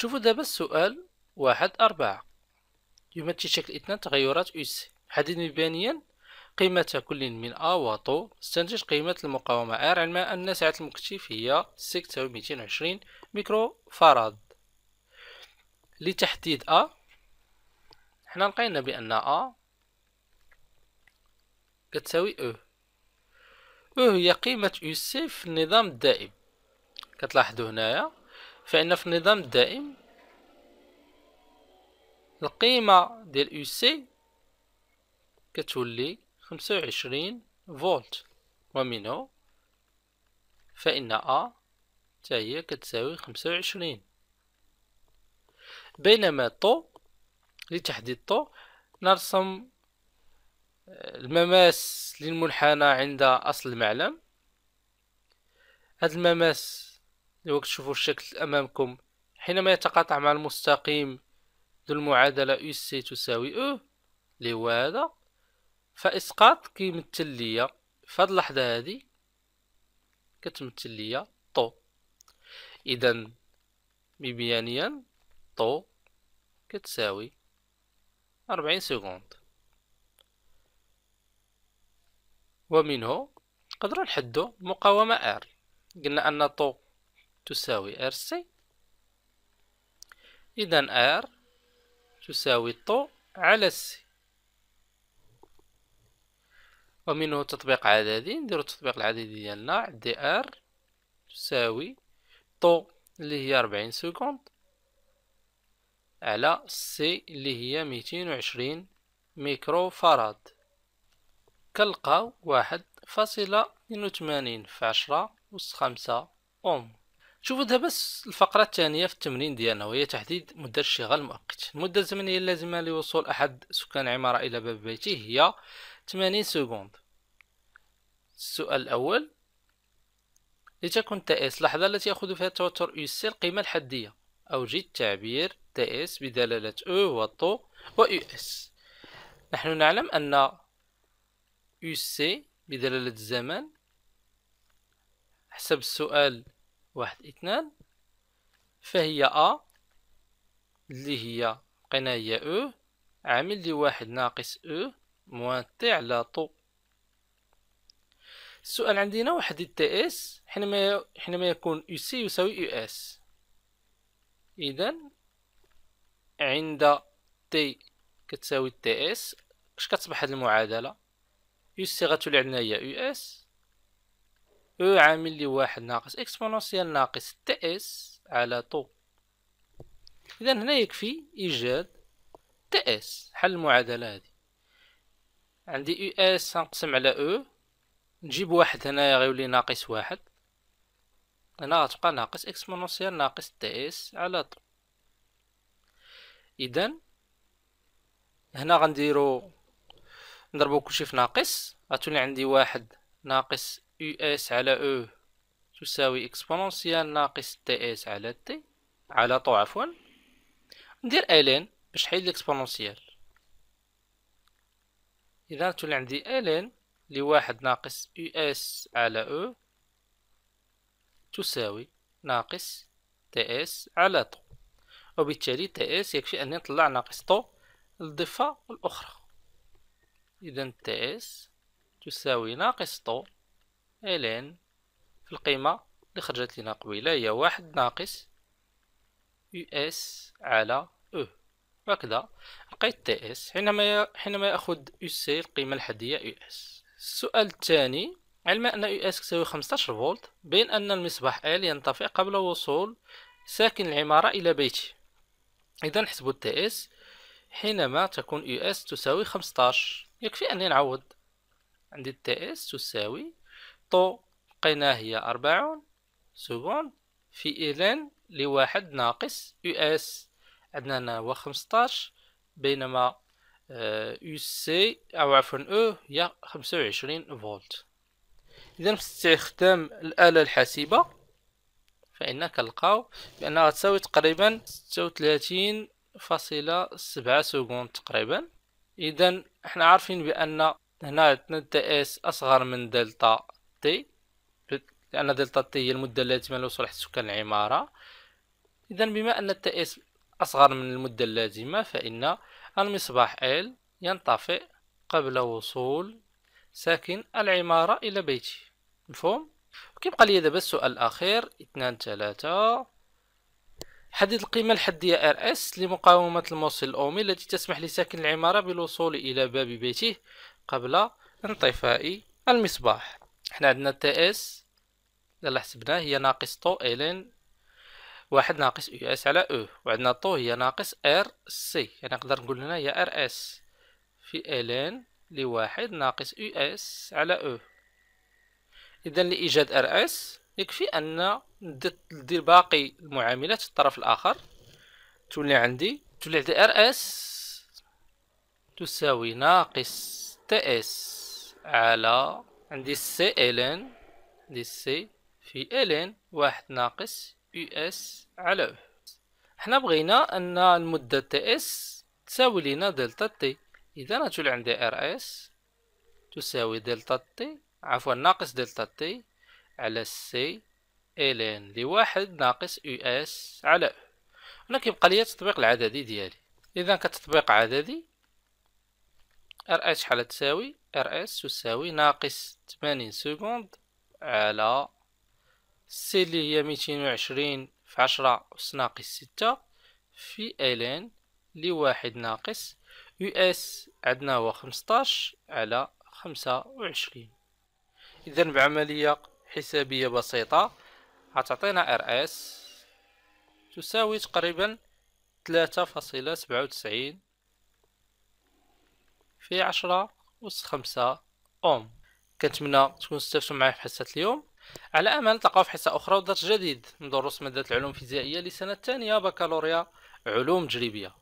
شوفوا دابا السؤال واحد أربعة يمثل شكل اثنان تغيرات اس سي مبانيا قيمة كل من أ و طو تستنتج قيمة المقاومة R علما أن سعة المكتف هي تساوي ميتين وعشرين ميكرو فاراد لتحديد أ حنا لقينا بأن أ كتساوي أو أو هي قيمة أو سي في النظام الدائم كتلاحظوا هنايا فإن في النظام الدائم القيمة ديال يو سي كتولي خمسة وعشرين فولت ومنه فإن أ تاهي كتساوي خمسة وعشرين بينما طو لتحديد طو نرسم آه، المماس للمنحنى عند أصل المعلم هذا المماس لوقت تشوفوا الشكل أمامكم حينما يتقاطع مع المستقيم ذو المعادلة أو سي تساوي أو اللي هو هذا فإسقاط كيمثل ليا فهاد اللحظة هادي كتمثل ليا طو إذا مبيانيا طو كتساوي أربعين سكوند ومنه قدرنا نحدو مقاومة ار قلنا أن طو تساوي ار سي إذا ار تساوي طو على سي ومنه تطبيق عددي نديرو التطبيق العددي ديالنا دي ار تساوي طو اللي هي 40 سكوند على سي اللي هي 220 ميكرو فاراد كنلقاو واحد فاصلة اثنين في عشرة أس خمسة أوم شوفوا دابا الفقرة الثانية في التمرين ديالنا وهي تحديد مدة الشغل المؤقت المدة الزمنية اللازمة لوصول أحد سكان عمارة إلى باب بيته هي 80 سكوند السؤال الأول لتكن تأس لحظة التي يأخذ فيها التوتر يسي القيمة الحدية أوجد تعبير تأس بدلالة أو وطو و اس نحن نعلم أن يسي بدلالة الزمن حسب السؤال واحد اثنان فهي أ اللي هي لقينا هي أو عامل لي واحد ناقص أو موان تي على طو السؤال عندنا واحد تي اس حينما حينما يكون يو سي يساوي يو اس إذا عند تي كتساوي تي اس اش كتصبح هاد المعادلة يو سي غتولي عندنا هي يو اس او e عامل لي واحد ناقص اكسبونونسيال ناقص تا اس على طو اذا هنا يكفي ايجاد تا اس حل المعادله هذه عندي او اس نقسم على او e. نجيب واحد هنايا غيولي ناقص واحد هنا غتبقى ناقص اكسبونونسيال ناقص تا اس على طو اذا هنا غنديرو نضربو كلشي في ناقص غتولي عندي واحد ناقص يو اس على او e تساوي اكسبونونسيال ناقص تي اس على تي على طو عفوا ندير الين باش نحيد الاكسبونونسيال اذا تولي عندي الين لواحد ناقص يو اس على او e تساوي ناقص تي اس على طو وبالتالي تي اس يكفي اني نطلع ناقص طو الضفة الاخرى اذا تي اس تساوي ناقص طو ln في القيمة اللي خرجت لنا قبيلة هي واحد ناقص us اس على e وهكذا لقيت تي اس حينما حينما ياخذ uc سي القيمة الحدية us اس السؤال الثاني علم ان us اس تساوي 15 فولت بين ان المصباح ال ينطفئ قبل وصول ساكن العمارة الى بيته اذا نحسبوا ts اس حينما تكون us اس تساوي 15 يكفي اني نعوض عندي ts اس تساوي طو لقينا هي أربعون سكون في إلين لواحد ناقص يو اس عندنا هنا هو خمسطاش بينما آه، يو سي أو عفوا أو هي خمسة وعشرين فولت إذا باستخدام الآلة الحاسبة فإنا كنلقاو بأنها تساوي تقريبا ستة وثلاثين فاصلة سبعة سكون تقريبا إذا احنا عارفين بأن هنا عندنا دي اس أصغر من دلتا تي لأن دلتا تي هي المدة اللازمة للوصول حتى سكان العمارة إذا بما أن تي اس أصغر من المدة اللازمة فإن المصباح ال ينطفئ قبل وصول ساكن العمارة إلى بيته مفهوم؟ وكيبقى لي دابا السؤال الأخير 2 3 حدد القيمة الحدية ار اس لمقاومة الموصل الأومي التي تسمح لساكن العمارة بالوصول إلى باب بيته قبل انطفاء المصباح حنا عندنا تي اس اللي حسبناه هي ناقص طو الين واحد ناقص يو اس على او وعندنا طو هي ناقص ار سي يعني نقدر نقول هنا هي ار اس في الين لواحد ناقص يو اس على او اذا لايجاد ار اس يكفي ان ندير باقي المعاملات في الطرف الاخر تولي عندي تولي عندي ار اس تساوي ناقص تي اس على عندي سي الين عندي سي في الين واحد ناقص يو اس على او حنا بغينا ان المدة تي اس تساوي لينا دلتا تي اذا غتولي عندي ار اس تساوي دلتا تي عفوا ناقص دلتا تي على سي الين لواحد ناقص يو اس على او هنا كيبقى ليا التطبيق العددي ديالي اذا كتطبيق عددي ار اس شحال تساوي ار اس تساوي ناقص 80 سكوند على سي اللي هي 220 في 10 اس ناقص 6 في ال ان لي واحد ناقص يو اس عندنا هو 15 على 25 اذا بعمليه حسابيه بسيطه غتعطينا ار اس تساوي تقريبا 3.97 في عشرة أس خمسة أوم كنتمنى تكونوا استفدتوا معايا في حصة اليوم على أمل نلتقاو في حصة أخرى ودرس جديد من دروس مادة العلوم الفيزيائية لسنة الثانية بكالوريا علوم تجريبية